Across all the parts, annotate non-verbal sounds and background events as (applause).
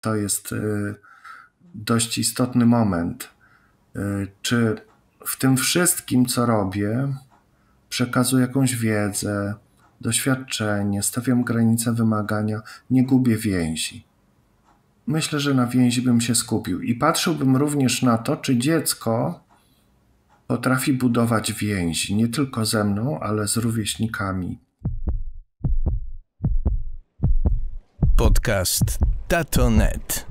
To jest y, dość istotny moment. Y, czy w tym wszystkim, co robię, przekazuję jakąś wiedzę, doświadczenie, stawiam granice wymagania, nie gubię więzi. Myślę, że na więzi bym się skupił i patrzyłbym również na to, czy dziecko potrafi budować więzi nie tylko ze mną, ale z rówieśnikami. Podcast Tato.net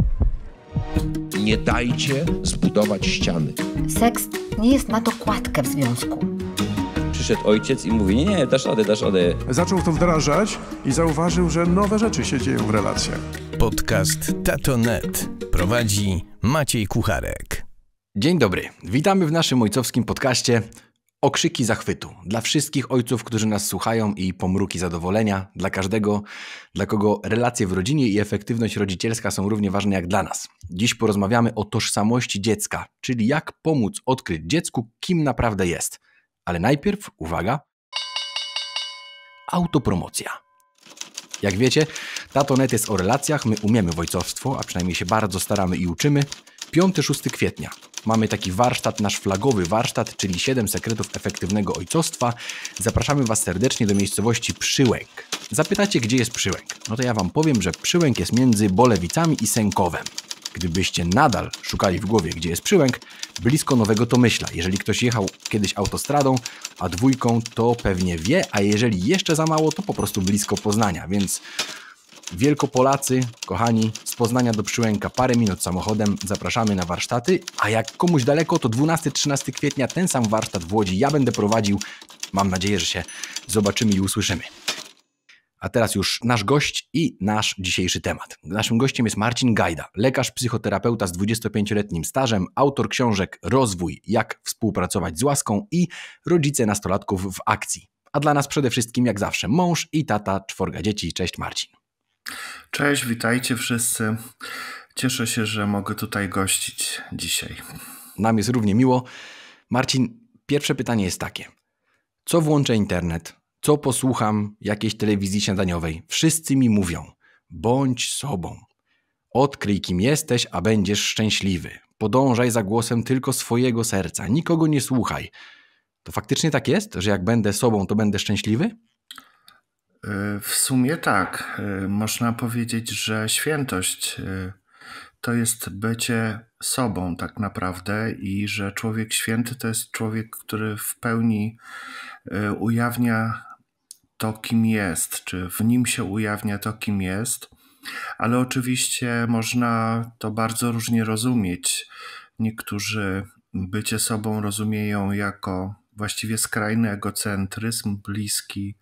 Nie dajcie zbudować ściany. Seks nie jest na to kładkę w związku. Przyszedł ojciec i mówi, nie, nie, dasz radę, dasz radę. Zaczął to wdrażać i zauważył, że nowe rzeczy się dzieją w relacjach. Podcast Tato.net prowadzi Maciej Kucharek. Dzień dobry, witamy w naszym ojcowskim podcaście – Okrzyki zachwytu dla wszystkich ojców, którzy nas słuchają i pomruki zadowolenia dla każdego, dla kogo relacje w rodzinie i efektywność rodzicielska są równie ważne jak dla nas. Dziś porozmawiamy o tożsamości dziecka, czyli jak pomóc odkryć dziecku, kim naprawdę jest. Ale najpierw, uwaga, autopromocja. Jak wiecie, Tatonet jest o relacjach, my umiemy ojcowstwo, a przynajmniej się bardzo staramy i uczymy. 5-6 kwietnia. Mamy taki warsztat, nasz flagowy warsztat, czyli 7 sekretów efektywnego ojcostwa. Zapraszamy Was serdecznie do miejscowości Przyłęk. Zapytacie, gdzie jest Przyłęk? No to ja Wam powiem, że Przyłęk jest między Bolewicami i Sękowem. Gdybyście nadal szukali w głowie, gdzie jest Przyłęk, blisko Nowego Tomyśla. Jeżeli ktoś jechał kiedyś autostradą, a dwójką, to pewnie wie, a jeżeli jeszcze za mało, to po prostu blisko Poznania, więc Wielkopolacy, kochani, z Poznania do Przyłęka parę minut samochodem, zapraszamy na warsztaty, a jak komuś daleko, to 12-13 kwietnia ten sam warsztat w Łodzi ja będę prowadził. Mam nadzieję, że się zobaczymy i usłyszymy. A teraz już nasz gość i nasz dzisiejszy temat. Naszym gościem jest Marcin Gajda, lekarz psychoterapeuta z 25-letnim stażem, autor książek Rozwój, jak współpracować z łaską i Rodzice nastolatków w akcji. A dla nas przede wszystkim, jak zawsze, mąż i tata czworga dzieci. Cześć Marcin. Cześć, witajcie wszyscy. Cieszę się, że mogę tutaj gościć dzisiaj. Nam jest równie miło. Marcin, pierwsze pytanie jest takie. Co włączę internet? Co posłucham jakiejś telewizji śniadaniowej? Wszyscy mi mówią. Bądź sobą. Odkryj, kim jesteś, a będziesz szczęśliwy. Podążaj za głosem tylko swojego serca. Nikogo nie słuchaj. To faktycznie tak jest, że jak będę sobą, to będę szczęśliwy? E, w sumie tak. E, można powiedzieć, że świętość e, to jest bycie sobą tak naprawdę i że człowiek święty to jest człowiek, który w pełni ujawnia to, kim jest, czy w nim się ujawnia to, kim jest. Ale oczywiście można to bardzo różnie rozumieć. Niektórzy bycie sobą rozumieją jako właściwie skrajny egocentryzm, bliski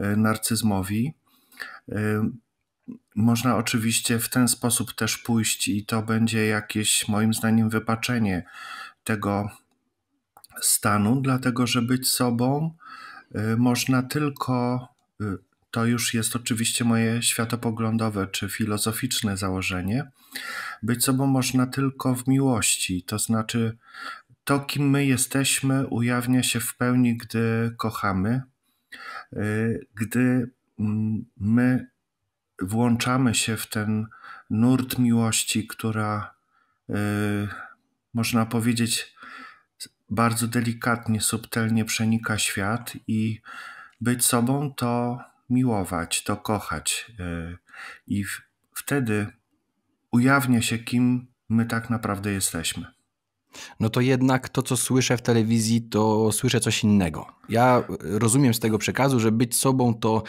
E, narcyzmowi. E, można oczywiście w ten sposób też pójść, i to będzie jakieś, moim zdaniem, wypaczenie tego stanu, dlatego że być sobą e, można tylko, to już jest oczywiście moje światopoglądowe czy filozoficzne założenie, być sobą można tylko w miłości, to znaczy to, kim my jesteśmy, ujawnia się w pełni, gdy kochamy, Y, gdy mm, my włączamy się w ten nurt miłości, która y, można powiedzieć bardzo delikatnie, subtelnie przenika świat i być sobą to miłować, to kochać. Y, I wtedy ujawnia się, kim my tak naprawdę jesteśmy no to jednak to, co słyszę w telewizji, to słyszę coś innego. Ja rozumiem z tego przekazu, że być sobą to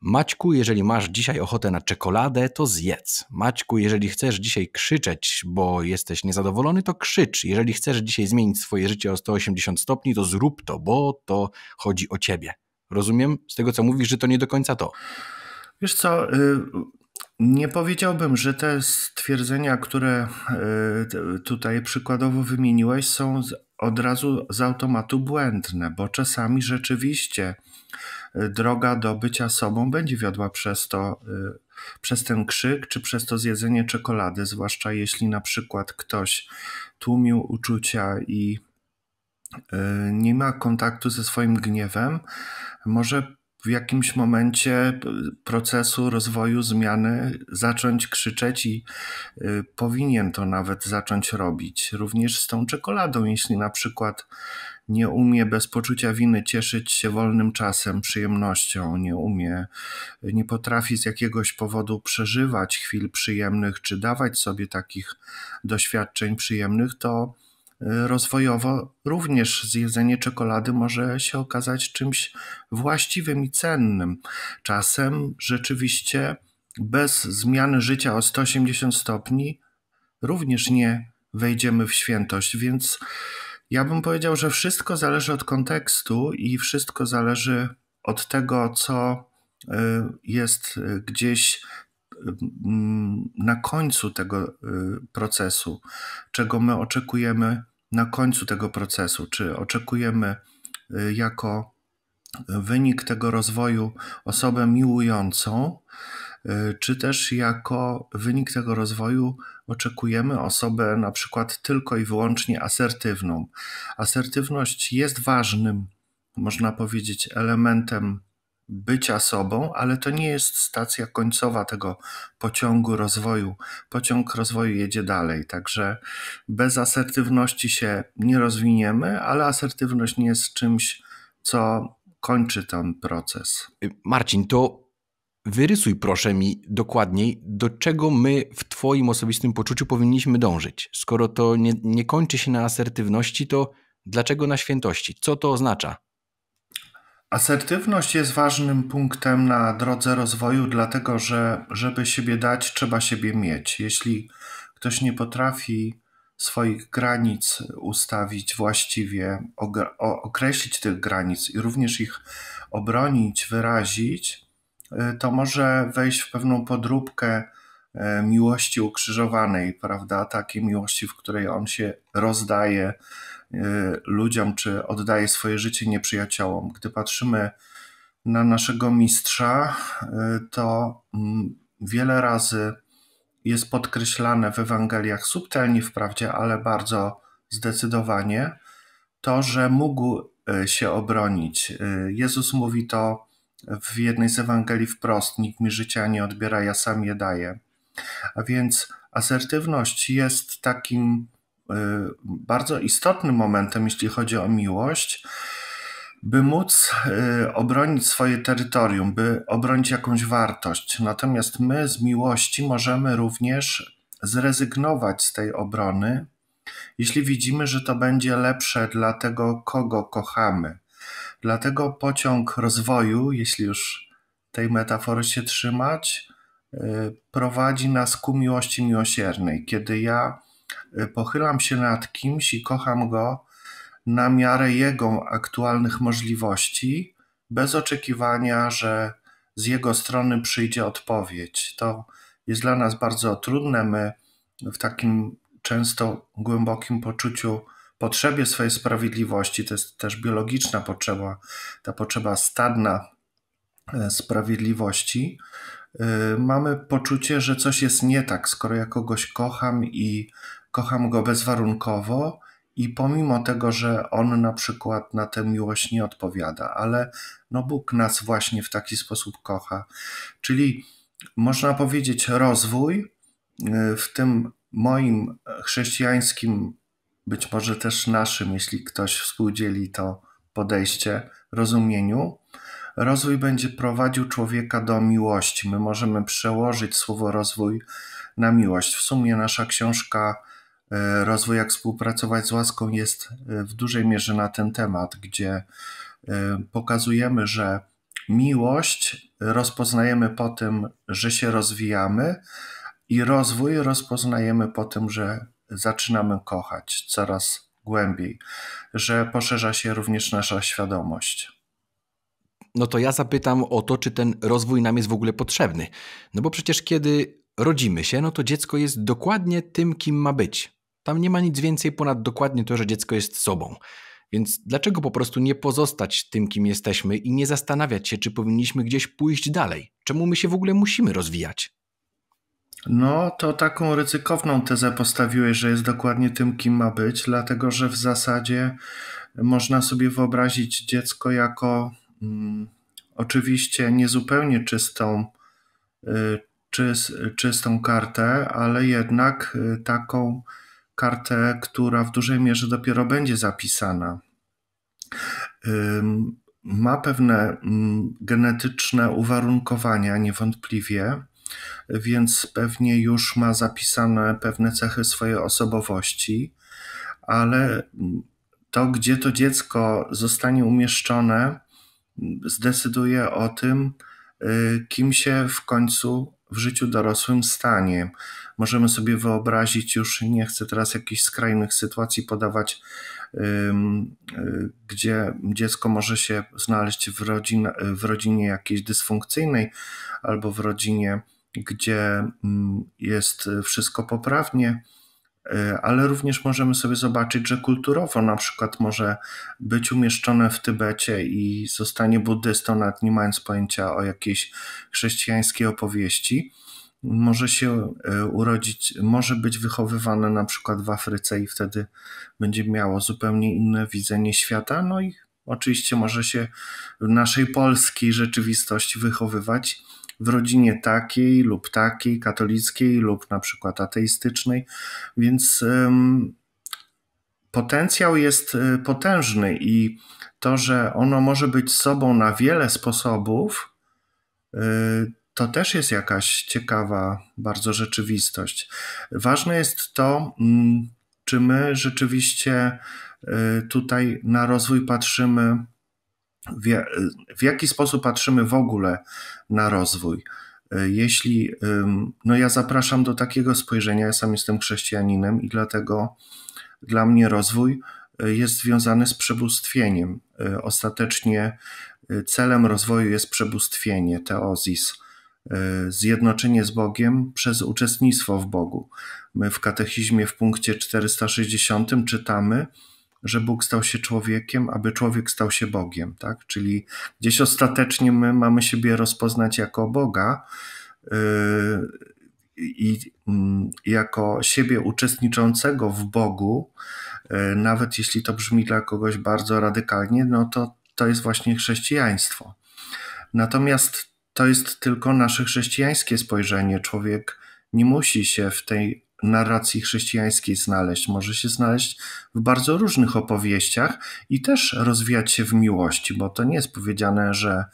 Maćku, jeżeli masz dzisiaj ochotę na czekoladę, to zjedz. Maćku, jeżeli chcesz dzisiaj krzyczeć, bo jesteś niezadowolony, to krzycz. Jeżeli chcesz dzisiaj zmienić swoje życie o 180 stopni, to zrób to, bo to chodzi o ciebie. Rozumiem z tego, co mówisz, że to nie do końca to. Wiesz co, y, nie powiedziałbym, że te stwierdzenia, które e, tutaj przykładowo wymieniłeś, są od razu z automatu błędne, bo czasami rzeczywiście e, droga do bycia sobą będzie wiodła przez to, e, przez ten krzyk, czy przez to zjedzenie czekolady, zwłaszcza jeśli na przykład ktoś tłumił uczucia i nie ma kontaktu ze swoim gniewem, może w jakimś momencie e, procesu rozwoju zmiany zacząć krzyczeć i e, powinien to nawet zacząć robić. Również z tą czekoladą, jeśli na przykład nie umie bez poczucia winy cieszyć się wolnym czasem, przyjemnością, nie umie, e, nie potrafi z jakiegoś powodu przeżywać chwil przyjemnych czy dawać sobie takich doświadczeń przyjemnych, to Y, rozwojowo również zjedzenie czekolady może się okazać czymś właściwym i cennym. Czasem rzeczywiście bez zmiany życia o 180 stopni również nie wejdziemy w świętość, więc ja bym powiedział, że wszystko zależy od kontekstu i wszystko zależy od tego, co y, jest y, gdzieś na końcu tego y, procesu, czego my oczekujemy na końcu tego procesu, czy oczekujemy y, jako wynik tego rozwoju osobę miłującą, y, czy też jako wynik tego rozwoju oczekujemy osobę na przykład tylko i wyłącznie asertywną. Asertywność jest ważnym, można powiedzieć, elementem bycia sobą, ale to nie jest stacja końcowa tego pociągu rozwoju. Pociąg rozwoju jedzie dalej, także bez asertywności się nie rozwiniemy, ale asertywność nie jest czymś, co kończy ten proces. Y, Marcin, to wyrysuj proszę mi dokładniej, do czego my w Twoim osobistym poczuciu powinniśmy dążyć. Skoro to nie, nie kończy się na asertywności, to dlaczego na świętości? Co to oznacza? Asertywność jest ważnym punktem na drodze rozwoju, dlatego że, żeby siebie dać, trzeba siebie mieć. Jeśli ktoś nie potrafi swoich granic ustawić właściwie, określić tych granic i również ich obronić, wyrazić, y, to może wejść w pewną podróbkę y, miłości ukrzyżowanej, prawda? Takiej miłości, w której on się rozdaje Y, ludziom, czy oddaje swoje życie nieprzyjaciołom. Gdy patrzymy na naszego mistrza, y, to mm, wiele razy jest podkreślane w Ewangeliach subtelnie wprawdzie, ale bardzo zdecydowanie to, że mógł y, się obronić. Jezus mówi to w jednej z Ewangelii wprost: Nikt mi życia nie odbiera, ja sam je daję. A więc asertywność jest takim Y, bardzo istotnym momentem, jeśli chodzi o miłość, by móc y, obronić swoje terytorium, by obronić jakąś wartość. Natomiast my z miłości możemy również zrezygnować z tej obrony, jeśli widzimy, że to będzie lepsze dla tego, kogo kochamy. Dlatego pociąg rozwoju, jeśli już tej metafory się trzymać, y, prowadzi nas ku miłości miłosiernej, kiedy ja pochylam się nad kimś i kocham go na miarę jego aktualnych możliwości, bez oczekiwania, że z jego strony przyjdzie odpowiedź. To jest dla nas bardzo trudne. My w takim często głębokim poczuciu potrzebie swojej sprawiedliwości, to jest też biologiczna potrzeba, ta potrzeba stadna e, sprawiedliwości, e, mamy poczucie, że coś jest nie tak. Skoro ja kogoś kocham i kocham go bezwarunkowo i pomimo tego, że on na przykład na tę miłość nie odpowiada, ale no Bóg nas właśnie w taki sposób kocha. Czyli można powiedzieć, rozwój y, w tym moim chrześcijańskim, być może też naszym, jeśli ktoś współdzieli to podejście, rozumieniu, rozwój będzie prowadził człowieka do miłości. My możemy przełożyć słowo rozwój na miłość. W sumie nasza książka E, rozwój, jak współpracować z łaską jest e, w dużej mierze na ten temat, gdzie e, pokazujemy, że miłość rozpoznajemy po tym, że się rozwijamy, i rozwój rozpoznajemy po tym, że zaczynamy kochać coraz głębiej, że poszerza się również nasza świadomość. No to ja zapytam o to, czy ten rozwój nam jest w ogóle potrzebny. No bo przecież kiedy rodzimy się, no to dziecko jest dokładnie tym, kim ma być. Tam nie ma nic więcej ponad dokładnie to, że dziecko jest sobą. Więc dlaczego po prostu nie pozostać tym, kim jesteśmy i nie zastanawiać się, czy powinniśmy gdzieś pójść dalej? Czemu my się w ogóle musimy rozwijać? No, to taką ryzykowną tezę postawiłeś, że jest dokładnie tym, kim ma być, dlatego że w zasadzie można sobie wyobrazić dziecko jako mm, oczywiście niezupełnie czystą, y, czystą kartę, ale jednak y, taką kartę, która w dużej mierze dopiero będzie zapisana. Ma pewne mm, genetyczne uwarunkowania, niewątpliwie, więc pewnie już ma zapisane pewne cechy swojej osobowości, ale mm, to, gdzie to dziecko zostanie umieszczone, mm, zdecyduje o tym, y, kim się w końcu w życiu dorosłym stanie. Możemy sobie wyobrazić, już nie chcę teraz jakichś skrajnych sytuacji podawać, y, gdzie dziecko może się znaleźć w, rodzin, w rodzinie jakiejś dysfunkcyjnej albo w rodzinie, gdzie mm, jest wszystko poprawnie E, ale również możemy sobie zobaczyć, że kulturowo na przykład może być umieszczone w Tybecie i zostanie buddystą, nawet nie mając pojęcia o jakiejś chrześcijańskiej opowieści. Może się e, urodzić, może być wychowywane na przykład w Afryce i wtedy będzie miało zupełnie inne widzenie świata. No i oczywiście może się w naszej polskiej rzeczywistości wychowywać w rodzinie takiej lub takiej, katolickiej lub na przykład ateistycznej, więc potencjał jest e, potężny i to, że ono może być sobą na wiele sposobów, e, to też jest jakaś ciekawa bardzo rzeczywistość. Ważne jest to, czy my rzeczywiście e, tutaj na rozwój patrzymy w, w jaki sposób patrzymy w ogóle na rozwój. E, jeśli, no ja zapraszam do takiego spojrzenia, ja sam jestem chrześcijaninem i dlatego dla mnie rozwój e, jest związany z przebóstwieniem. E, ostatecznie celem rozwoju jest przebóstwienie, teozis, zjednoczenie z Bogiem przez uczestnictwo w Bogu. My w katechizmie w punkcie 460 czytamy, że Bóg stał się człowiekiem, aby człowiek stał się Bogiem, tak? Czyli gdzieś ostatecznie my mamy siebie rozpoznać jako Boga yy, i jako siebie uczestniczącego w Bogu, yy, nawet jeśli to brzmi dla kogoś bardzo radykalnie, no to to jest właśnie chrześcijaństwo. Natomiast to jest tylko nasze chrześcijańskie spojrzenie. Człowiek nie musi się w tej narracji chrześcijańskiej znaleźć. Może się znaleźć w bardzo różnych opowieściach i też rozwijać się w miłości, bo to nie jest powiedziane, że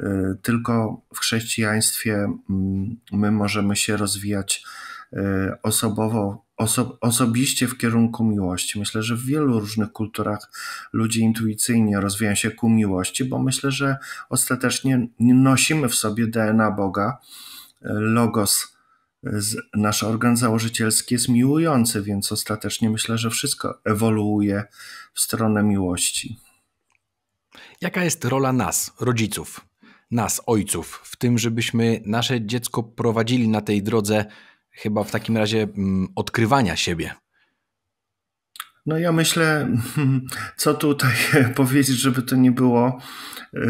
y, tylko w chrześcijaństwie mm, my możemy się rozwijać y, osobowo, oso, osobiście w kierunku miłości. Myślę, że w wielu różnych kulturach ludzie intuicyjnie rozwijają się ku miłości, bo myślę, że ostatecznie nosimy w sobie DNA Boga, y, logos nasz organ założycielski jest miłujący, więc ostatecznie myślę, że wszystko ewoluuje w stronę miłości. Jaka jest rola nas, rodziców, nas, ojców, w tym, żebyśmy nasze dziecko prowadzili na tej drodze, chyba w takim razie mm, odkrywania siebie? No ja myślę, (laughs) co tutaj (laughs) powiedzieć, żeby to nie było yy,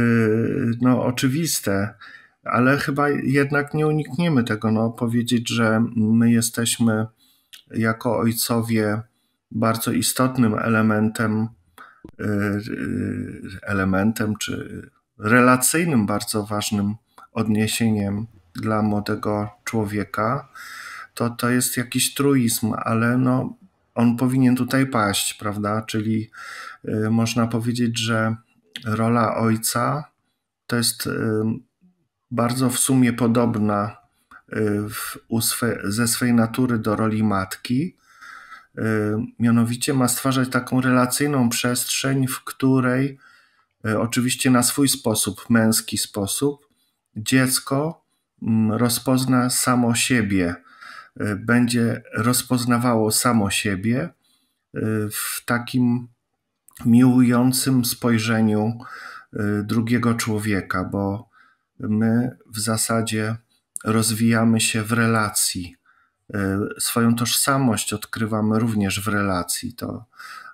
no, oczywiste ale chyba jednak nie unikniemy tego. No, powiedzieć, że my jesteśmy jako ojcowie bardzo istotnym elementem, y, elementem czy relacyjnym, bardzo ważnym odniesieniem dla młodego człowieka, to, to jest jakiś truizm, ale no, on powinien tutaj paść, prawda? Czyli y, można powiedzieć, że rola ojca to jest y, bardzo w sumie podobna y, w, swe, ze swej natury do roli matki. Y, mianowicie ma stwarzać taką relacyjną przestrzeń, w której y, oczywiście na swój sposób, męski sposób, dziecko mm, rozpozna samo siebie, będzie rozpoznawało samo siebie w takim miłującym spojrzeniu drugiego człowieka, bo my w zasadzie rozwijamy się w relacji. E, swoją tożsamość odkrywamy również w relacji. To,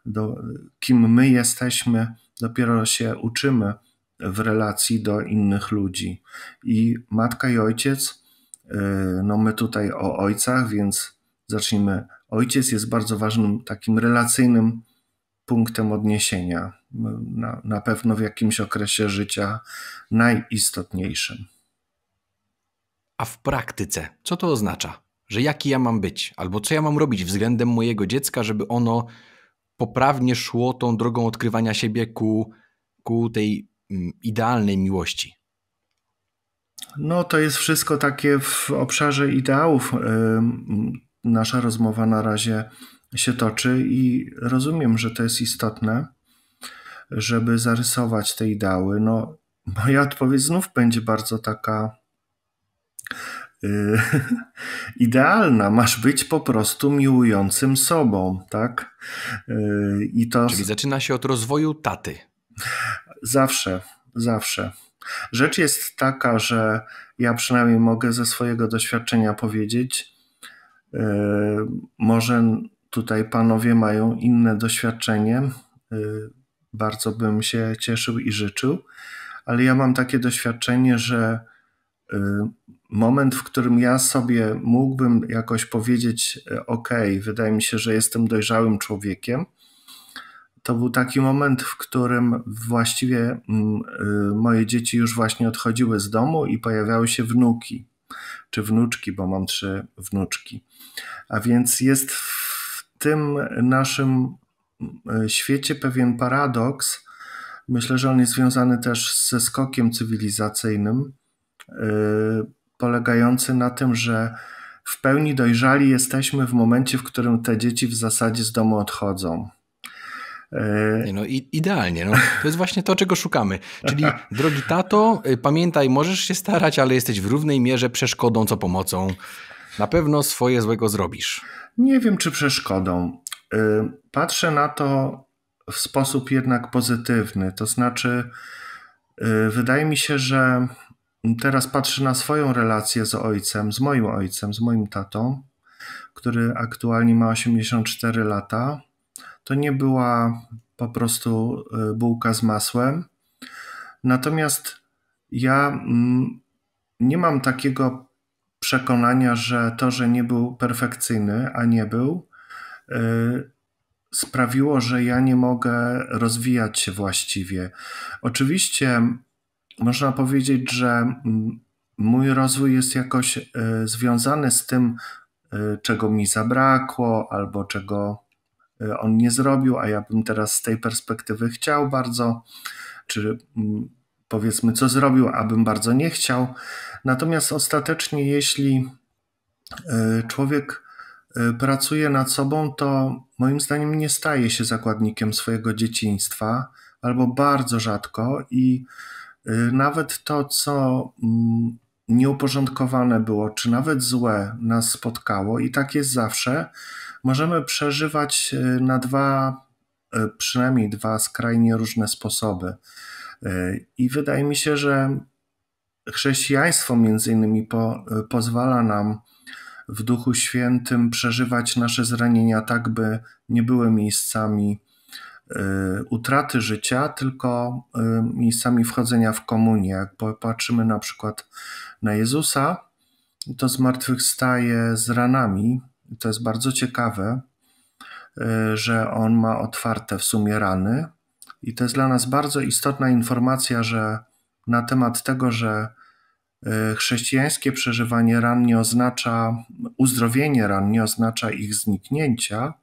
do, kim my jesteśmy, dopiero się uczymy w relacji do innych ludzi. I matka i ojciec, e, no my tutaj o ojcach, więc zacznijmy. Ojciec jest bardzo ważnym takim relacyjnym punktem odniesienia, na, na pewno w jakimś okresie życia najistotniejszym. A w praktyce, co to oznacza? Że jaki ja mam być, albo co ja mam robić względem mojego dziecka, żeby ono poprawnie szło tą drogą odkrywania siebie ku, ku tej mm, idealnej miłości? No, to jest wszystko takie w obszarze ideałów. Nasza rozmowa na razie się toczy i rozumiem, że to jest istotne, żeby zarysować te ideały. No, moja odpowiedź znów będzie bardzo taka y, (laughs) idealna. Masz być po prostu miłującym sobą, tak? Y, I to. Czyli zaczyna się od rozwoju taty. Zawsze, zawsze. Rzecz jest taka, że ja przynajmniej mogę ze swojego doświadczenia powiedzieć, yy, może tutaj panowie mają inne doświadczenie. Y, bardzo bym się cieszył i życzył, ale ja mam takie doświadczenie, że y, moment, w którym ja sobie mógłbym jakoś powiedzieć: y, OK, wydaje mi się, że jestem dojrzałym człowiekiem, to był taki moment, w którym właściwie mm, moje dzieci już właśnie odchodziły z domu i pojawiały się wnuki czy wnuczki, bo mam trzy wnuczki. A więc jest tym naszym e, świecie pewien paradoks. Myślę, że on jest związany też ze skokiem cywilizacyjnym, e, polegający na tym, że w pełni dojrzali jesteśmy w momencie, w którym te dzieci w zasadzie z domu odchodzą. E, Nie no, idealnie. No. To jest właśnie to, czego szukamy. Czyli, drogi tato, pamiętaj, możesz się starać, ale jesteś w równej mierze przeszkodą co pomocą. Na pewno swoje złego zrobisz. Nie wiem, czy przeszkodą. Y, patrzę na to w sposób jednak pozytywny. To znaczy, y, wydaje mi się, że teraz patrzę na swoją relację z ojcem, z moim ojcem, z moim tatą, który aktualnie ma 84 lata. To nie była po prostu y, bułka z masłem. Natomiast ja mm, nie mam takiego przekonania, że to, że nie był perfekcyjny, a nie był, y, sprawiło, że ja nie mogę rozwijać się właściwie. Oczywiście można powiedzieć, że mój rozwój jest jakoś y, związany z tym, y, czego mi zabrakło albo czego on nie zrobił, a ja bym teraz z tej perspektywy chciał bardzo, czy mm, powiedzmy, co zrobił, abym bardzo nie chciał. Natomiast ostatecznie, jeśli e, człowiek e, pracuje nad sobą, to moim zdaniem nie staje się zakładnikiem swojego dzieciństwa albo bardzo rzadko i e, nawet to, co mm, nieuporządkowane było, czy nawet złe nas spotkało, i tak jest zawsze, możemy przeżywać na dwa, przynajmniej dwa skrajnie różne sposoby. E, I wydaje mi się, że chrześcijaństwo między innymi po, pozwala nam w Duchu Świętym przeżywać nasze zranienia tak, by nie były miejscami e, utraty życia, tylko e, miejscami wchodzenia w komunię. Jak popatrzymy na przykład na Jezusa, to zmartwychwstaje z ranami. To jest bardzo ciekawe, że on ma otwarte w sumie rany, i to jest dla nas bardzo istotna informacja, że na temat tego, że y, chrześcijańskie przeżywanie ran nie oznacza uzdrowienie ran, nie oznacza ich zniknięcia,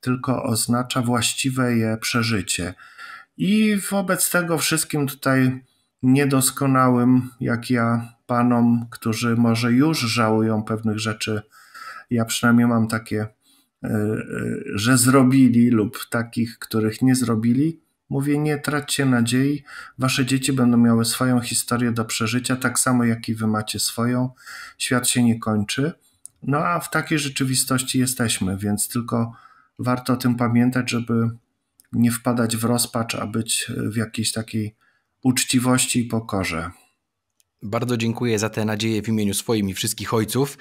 tylko oznacza właściwe je przeżycie. I wobec tego wszystkim tutaj niedoskonałym, jak ja, panom, którzy może już żałują pewnych rzeczy, ja przynajmniej mam takie, y, y, że zrobili, lub takich, których nie zrobili, Mówię, nie traćcie nadziei, wasze dzieci będą miały swoją historię do przeżycia, tak samo jak i wy macie swoją. Świat się nie kończy. No a w takiej rzeczywistości jesteśmy, więc tylko warto o tym pamiętać, żeby nie wpadać w rozpacz, a być w jakiejś takiej uczciwości i pokorze. Bardzo dziękuję za te nadzieje w imieniu swoim i wszystkich ojców.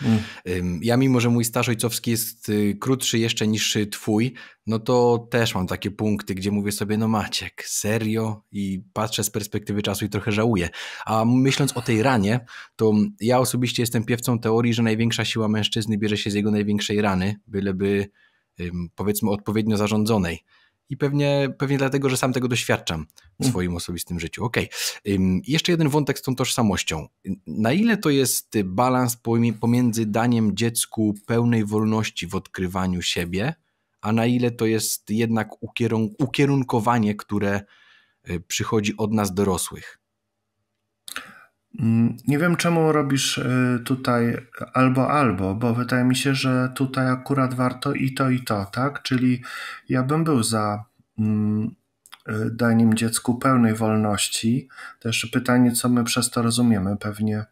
Mm. Ja, mimo że mój staż ojcowski jest y, krótszy jeszcze niż twój, no to też mam takie punkty, gdzie mówię sobie, no Maciek, serio? I patrzę z perspektywy czasu i trochę żałuję. A myśląc o tej ranie, to ja osobiście jestem piewcą teorii, że największa siła mężczyzny bierze się z jego największej rany, byleby powiedzmy odpowiednio zarządzonej i pewnie, pewnie dlatego, że sam tego doświadczam w mm. swoim mm. osobistym życiu. Okej, okay. jeszcze jeden wątek z tą tożsamością. Na ile to jest y, balans pomiędzy daniem dziecku pełnej wolności w odkrywaniu siebie, a na ile to jest jednak ukierunkowanie, które y, przychodzi od nas dorosłych? Mm, nie wiem, czemu robisz y, tutaj albo albo, bo wydaje mi się, że tutaj akurat warto i to, i to, tak? Czyli ja bym był za mm, y, daniem dziecku pełnej wolności. Też pytanie, co my przez to rozumiemy, pewnie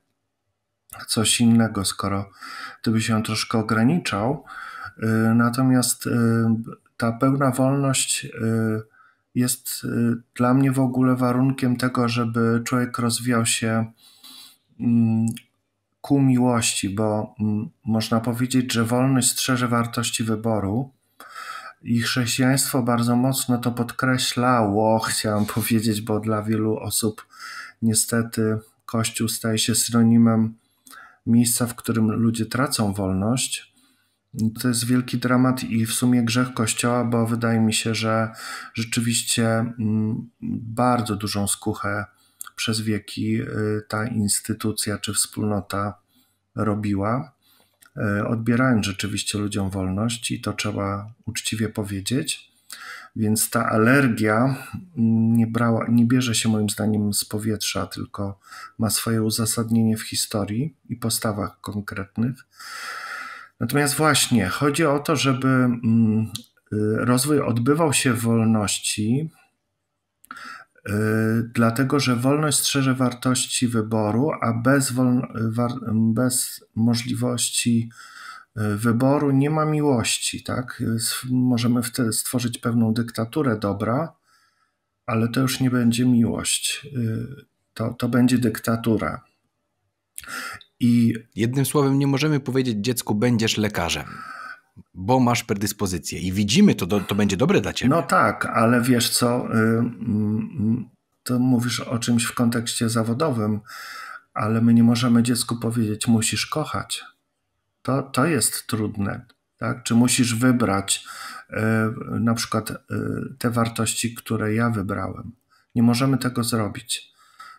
coś innego, skoro gdyby się troszkę ograniczał. Y, natomiast ta pełna wolność jest dla mnie w ogóle warunkiem tego, żeby człowiek rozwijał się Mm, ku miłości, bo mm, można powiedzieć, że wolność strzeże wartości wyboru. I chrześcijaństwo bardzo mocno to podkreślało, chciałam (laughs) powiedzieć, bo dla wielu osób niestety Kościół staje się synonimem miejsca, w którym ludzie tracą wolność. To jest wielki dramat i w sumie grzech Kościoła, bo wydaje mi się, że rzeczywiście mm, bardzo dużą skuchę przez wieki y, ta instytucja czy wspólnota robiła, y, odbierając rzeczywiście ludziom wolność i to trzeba uczciwie powiedzieć. Więc ta alergia nie, brała, nie bierze się moim zdaniem z powietrza, tylko ma swoje uzasadnienie w historii i postawach konkretnych. Natomiast właśnie chodzi o to, żeby mm, y, rozwój odbywał się w wolności, Y, dlatego że wolność strzeże wartości wyboru, a bez, bez możliwości y, wyboru nie ma miłości. Tak? Y, możemy wtedy stworzyć pewną dyktaturę dobra, ale to już nie będzie miłość. To, to będzie dyktatura. I jednym słowem, nie możemy powiedzieć dziecku, będziesz lekarzem bo masz predyspozycję i widzimy to, do, to będzie dobre dla ciebie. No tak, ale wiesz co, y, mm, to mówisz o czymś w kontekście zawodowym, ale my nie możemy dziecku powiedzieć, musisz kochać. To, to jest trudne. Tak? Czy musisz wybrać y, na przykład y, te wartości, które ja wybrałem? Nie możemy tego zrobić.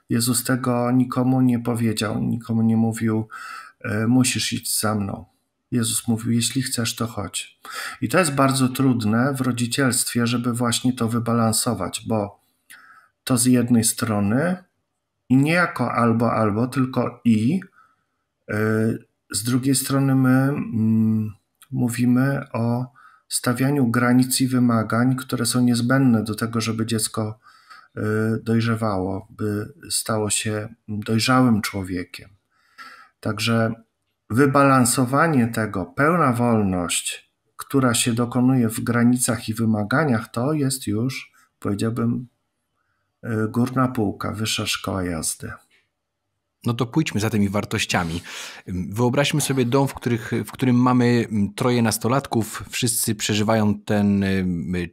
Jezus tego nikomu nie powiedział, nikomu nie mówił, musisz iść za mną Jezus mówił: Jeśli chcesz, to chodź. I to jest bardzo trudne w rodzicielstwie, żeby właśnie to wybalansować, bo to z jednej strony i nie jako albo, albo, tylko i. Y, z drugiej strony my mm, mówimy o stawianiu granic i wymagań, które są niezbędne do tego, żeby dziecko y, dojrzewało, by stało się dojrzałym człowiekiem. Także wybalansowanie tego, pełna wolność, która się dokonuje w granicach i wymaganiach, to jest już, powiedziałbym, e, górna półka, wyższa szkoła jazdy. No to pójdźmy za tymi wartościami. Wyobraźmy sobie dom, w, których, w którym mamy troje nastolatków, wszyscy przeżywają ten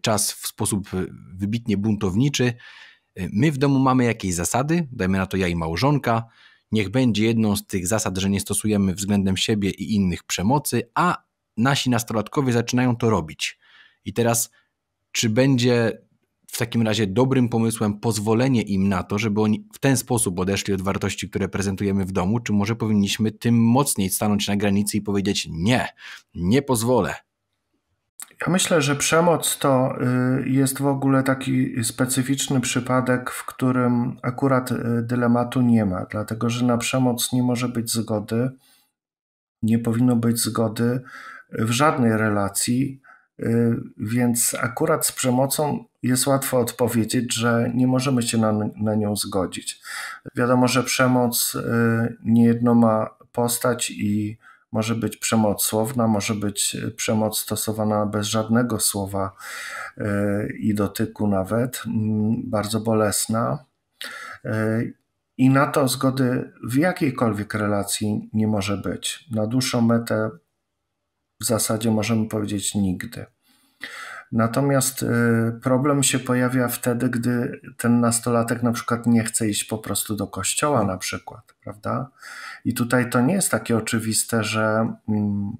czas w sposób y, wybitnie buntowniczy. My w domu mamy jakieś zasady, dajmy na to ja i małżonka. Niech będzie jedną z tych zasad, że nie stosujemy względem siebie i innych przemocy, a nasi nastolatkowie zaczynają to robić. I teraz, czy będzie w takim razie dobrym pomysłem pozwolenie im na to, żeby oni w ten sposób odeszli od wartości, które prezentujemy w domu, czy może powinniśmy tym mocniej stanąć na granicy i powiedzieć: Nie, nie pozwolę, ja myślę, że przemoc to y, jest w ogóle taki specyficzny przypadek, w którym akurat y, dylematu nie ma, dlatego że na przemoc nie może być zgody, nie powinno być zgody y, w żadnej relacji, więc akurat z przemocą jest łatwo odpowiedzieć, że nie możemy się na, na nią zgodzić. Wiadomo, że przemoc niejedno ma postać i może być przemoc słowna, może być e, przemoc stosowana bez żadnego słowa e, i dotyku nawet, bardzo bolesna. E, I na to zgody w jakiejkolwiek relacji nie może być. Na dłuższą metę w zasadzie możemy powiedzieć nigdy. Natomiast y, problem się pojawia wtedy, gdy ten nastolatek na przykład nie chce iść po prostu do kościoła, hmm. na przykład, prawda? I tutaj to nie jest takie oczywiste, że mm,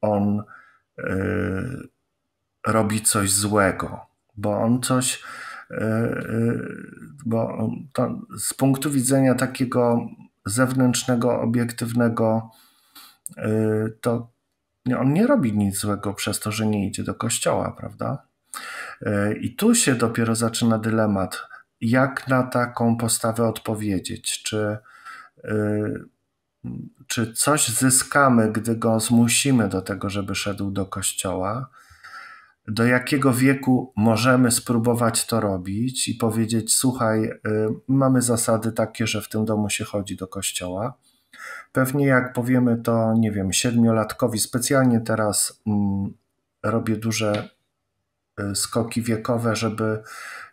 on y, robi coś złego, bo on coś, y, bo z punktu widzenia takiego zewnętrznego, obiektywnego, to on nie robi nic złego przez to, że nie idzie do kościoła, prawda? E, I tu się dopiero zaczyna dylemat, jak na taką postawę odpowiedzieć. Czy, e, czy coś zyskamy, gdy go zmusimy do tego, żeby szedł do kościoła? do jakiego wieku możemy spróbować to robić i powiedzieć: Słuchaj, e, mamy zasady takie, że w tym domu się chodzi do kościoła. Pewnie jak powiemy to, nie wiem, siedmiolatkowi specjalnie teraz mm, robię duże y, skoki wiekowe, żeby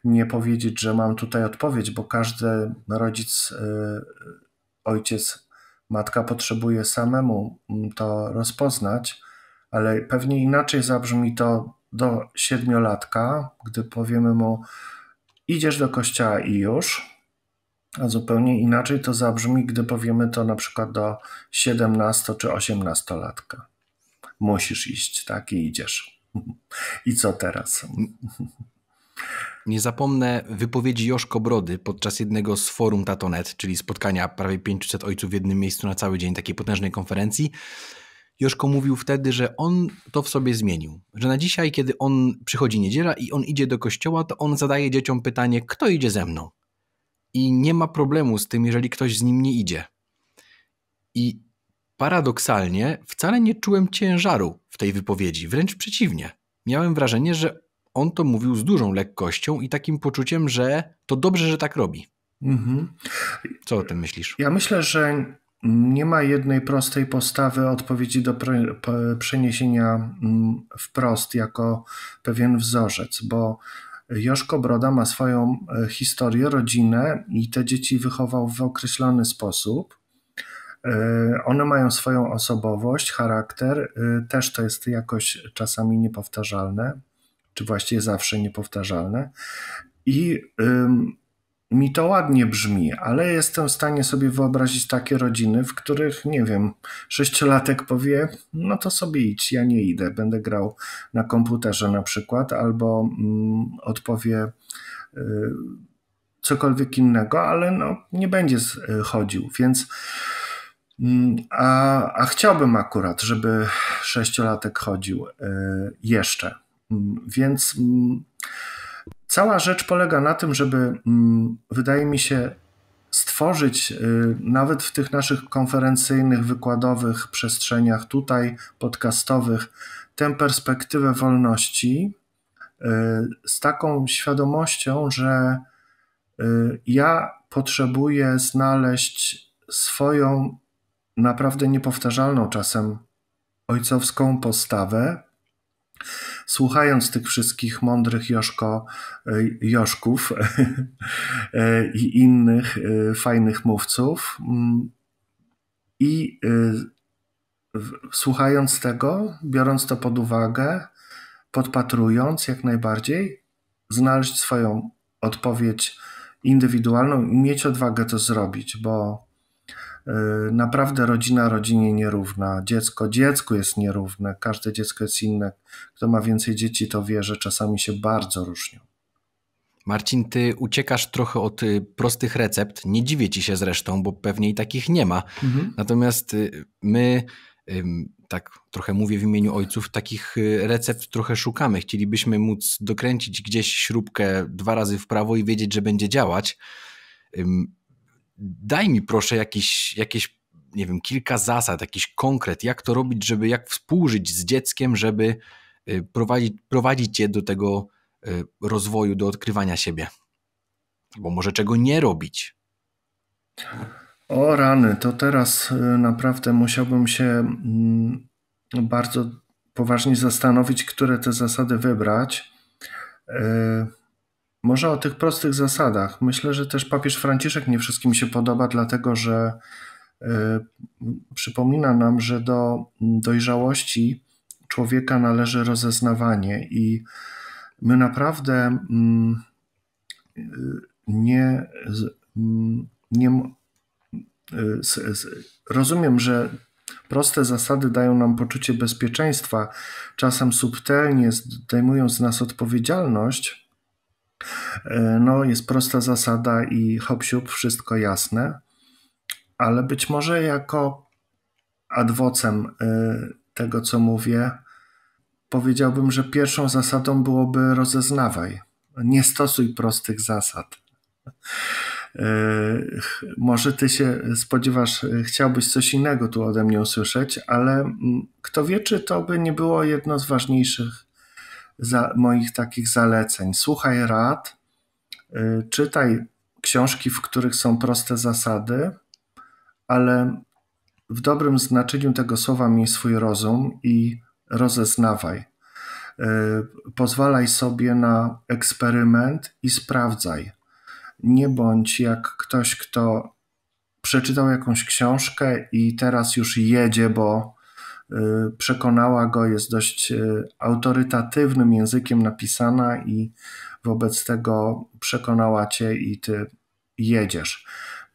nie powiedzieć, że mam tutaj odpowiedź, bo każdy rodzic, y, ojciec, matka potrzebuje samemu mm, to rozpoznać, ale pewnie inaczej zabrzmi to do siedmiolatka, gdy powiemy mu: idziesz do kościoła i już. A zupełnie inaczej to zabrzmi, gdy powiemy to na przykład do 17 czy 18-latka. Musisz iść, tak? I idziesz. (laughs) I co teraz? Nie zapomnę wypowiedzi Joszko Brody podczas jednego z forum Tatonet, czyli spotkania prawie 500 ojców w jednym miejscu na cały dzień, takiej potężnej konferencji. Joszko mówił wtedy, że on to w sobie zmienił. Że na dzisiaj, kiedy on przychodzi niedziela i on idzie do kościoła, to on zadaje dzieciom pytanie, kto idzie ze mną? i nie ma problemu z tym, jeżeli ktoś z nim nie idzie. I paradoksalnie wcale nie czułem ciężaru w tej wypowiedzi, wręcz przeciwnie. Miałem wrażenie, że on to mówił z dużą lekkością i takim poczuciem, że to dobrze, że tak robi. Mhm. Co o tym myślisz? Ja myślę, że nie ma jednej prostej postawy odpowiedzi do przeniesienia mm, wprost jako pewien wzorzec, bo Joszko Broda ma swoją e, historię, rodzinę i te dzieci wychował w określony sposób. E, one mają swoją osobowość, charakter, e, też to jest jakoś czasami niepowtarzalne, czy właściwie zawsze niepowtarzalne. I mi to ładnie brzmi, ale jestem w stanie sobie wyobrazić takie rodziny, w których, nie wiem, sześciolatek powie, no to sobie idź, ja nie idę, będę grał na komputerze na przykład, albo mm, odpowie y, cokolwiek innego, ale no, nie będzie y, chodził, więc mm, a, a chciałbym akurat, żeby sześciolatek chodził y, jeszcze, mm, więc... Y, Cała rzecz polega na tym, żeby, mm, wydaje mi się, stworzyć y, nawet w tych naszych konferencyjnych, wykładowych przestrzeniach, tutaj podcastowych, tę perspektywę wolności y, z taką świadomością, że y, ja potrzebuję znaleźć swoją naprawdę niepowtarzalną czasem ojcowską postawę, słuchając tych wszystkich mądrych Joszko, e, Joszków (laughs) e, i innych e, fajnych mówców mm, i słuchając tego, biorąc to pod uwagę, podpatrując jak najbardziej, znaleźć swoją odpowiedź indywidualną i mieć odwagę to zrobić, bo E, naprawdę rodzina rodzinie nierówna, dziecko dziecku jest nierówne, każde dziecko jest inne. Kto ma więcej dzieci, to wie, że czasami się bardzo różnią. Marcin, ty uciekasz trochę od y, prostych recept. Nie dziwię ci się zresztą, bo pewnie i takich nie ma. Mhm. Natomiast y, my, tak trochę mówię w imieniu ojców, takich y, recept trochę szukamy. Chcielibyśmy móc dokręcić gdzieś śrubkę dwa razy w prawo i wiedzieć, że będzie działać daj mi proszę jakieś jakieś, nie wiem, kilka zasad, jakiś konkret, jak to robić, żeby, jak współżyć z dzieckiem, żeby y, prowadzić, prowadzić je do tego y, rozwoju, do odkrywania siebie. Bo może czego nie robić. O rany, to teraz y, naprawdę musiałbym się mm, bardzo poważnie zastanowić, które te zasady wybrać. Yy może o tych prostych zasadach. Myślę, że też papież Franciszek nie wszystkim się podoba, dlatego że y, przypomina nam, że do dojrzałości człowieka należy rozeznawanie i my naprawdę mm, y, nie, mm, nie y, rozumiem, że Proste zasady dają nam poczucie bezpieczeństwa, czasem subtelnie zdejmują z nas odpowiedzialność, E, no, jest prosta zasada i hopsiup, wszystko jasne, ale być może jako adwocem e, tego, co mówię, powiedziałbym, że pierwszą zasadą byłoby rozeznawaj. Nie stosuj prostych zasad. E, może ty się spodziewasz, chciałbyś coś innego tu ode mnie usłyszeć, ale mm, kto wie, czy to by nie było jedno z ważniejszych za, moich takich zaleceń. Słuchaj rad, y, czytaj książki, w których są proste zasady, ale w dobrym znaczeniu tego słowa miej swój rozum i rozeznawaj. Y, pozwalaj sobie na eksperyment i sprawdzaj. Nie bądź jak ktoś, kto przeczytał jakąś książkę i teraz już jedzie, bo Y, przekonała go, jest dość y, autorytatywnym językiem napisana i wobec tego przekonała cię i ty jedziesz.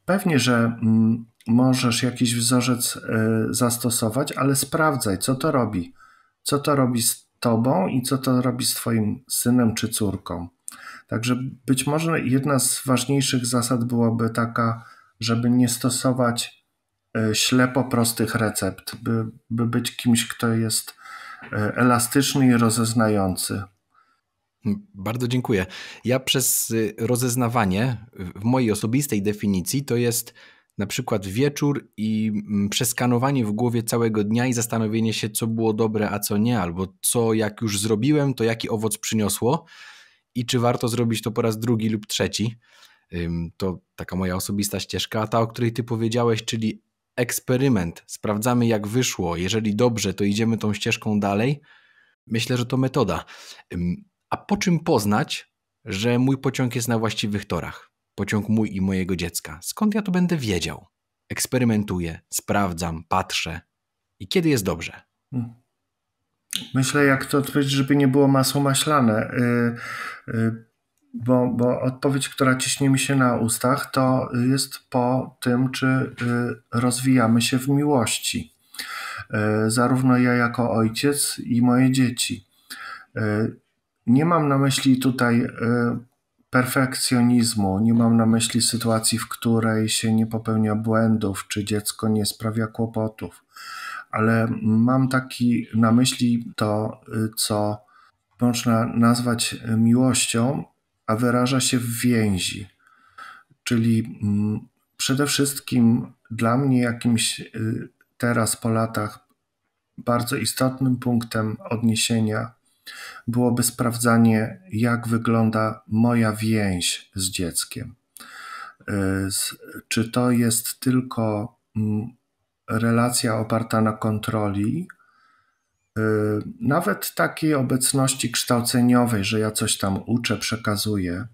Pewnie, że mm, możesz jakiś wzorzec y, zastosować, ale sprawdzaj, co to robi. Co to robi z tobą i co to robi z twoim synem czy córką. Także być może jedna z ważniejszych zasad byłaby taka, żeby nie stosować E, ślepo prostych recept, by, by być kimś, kto jest e, elastyczny i rozeznający. Bardzo dziękuję. Ja przez y, rozeznawanie w mojej osobistej definicji to jest na przykład wieczór i mm, przeskanowanie w głowie całego dnia i zastanowienie się, co było dobre, a co nie, albo co jak już zrobiłem, to jaki owoc przyniosło i czy warto zrobić to po raz drugi lub trzeci. To taka moja osobista ścieżka, a ta, o której ty powiedziałeś, czyli eksperyment, sprawdzamy jak wyszło, jeżeli dobrze, to idziemy tą ścieżką dalej. Myślę, że to metoda. A po czym poznać, że mój pociąg jest na właściwych torach? Pociąg mój i mojego dziecka. Skąd ja to będę wiedział? Eksperymentuję, sprawdzam, patrzę. I kiedy jest dobrze? Hmm. Myślę, jak to odpowiedzieć, żeby nie było masło maślane. Y, y, bo, bo odpowiedź, która ciśnie mi się na ustach, to jest po tym, czy y, rozwijamy się w miłości. Y, zarówno ja jako ojciec i moje dzieci. Y, nie mam na myśli tutaj perfekcjonizmu, nie mam na myśli sytuacji, w której się nie popełnia błędów, czy dziecko nie sprawia kłopotów, ale mam taki na myśli to, co można nazwać miłością, a wyraża się w więzi. Czyli mm, przede wszystkim dla mnie jakimś y, teraz po latach bardzo istotnym punktem odniesienia byłoby sprawdzanie, jak wygląda moja więź z dzieckiem. Y, czy to jest tylko mm, relacja oparta na kontroli, Y, nawet takiej obecności kształceniowej, że ja coś tam uczę, przekazuję,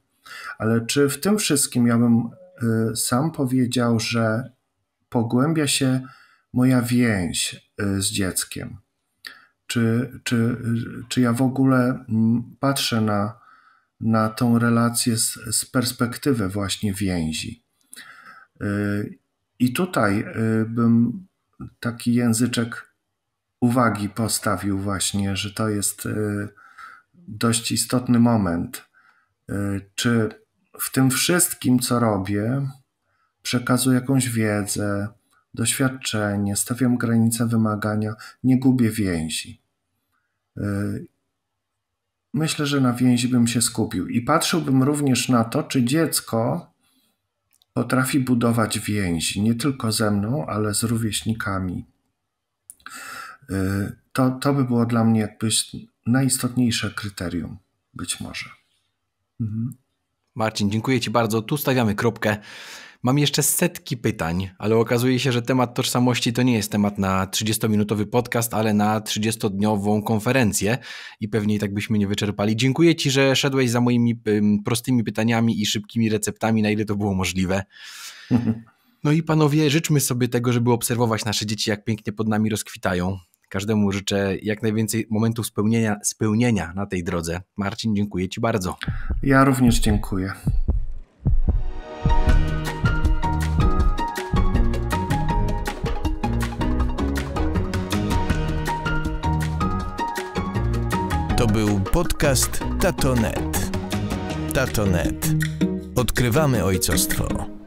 ale czy w tym wszystkim ja bym y, sam powiedział, że pogłębia się moja więź y, z dzieckiem? Czy, czy, czy ja w ogóle mm, patrzę na, na tą relację z, z perspektywy właśnie więzi? I tutaj bym taki języczek uwagi postawił właśnie, że to jest y, dość istotny moment. Y, czy w tym wszystkim, co robię, przekazuję jakąś wiedzę, doświadczenie, stawiam granice wymagania, nie gubię więzi. Y, myślę, że na więzi bym się skupił i patrzyłbym również na to, czy dziecko potrafi budować więzi nie tylko ze mną, ale z rówieśnikami. E, to, to by było dla mnie jakbyś najistotniejsze kryterium, być może. Mhm. Marcin, dziękuję Ci bardzo. Tu stawiamy kropkę. Mam jeszcze setki pytań, ale okazuje się, że temat tożsamości to nie jest temat na 30-minutowy podcast, ale na 30-dniową konferencję i pewnie tak byśmy nie wyczerpali. Dziękuję Ci, że szedłeś za moimi prostymi pytaniami i szybkimi receptami, na ile to było możliwe. Mhm. No i panowie, życzmy sobie tego, żeby obserwować nasze dzieci, jak pięknie pod nami rozkwitają. Każdemu życzę jak najwięcej momentów spełnienia, spełnienia na tej drodze. Marcin, dziękuję Ci bardzo. Ja również dziękuję. To był podcast Tatonet. Tatonet. Odkrywamy ojcostwo.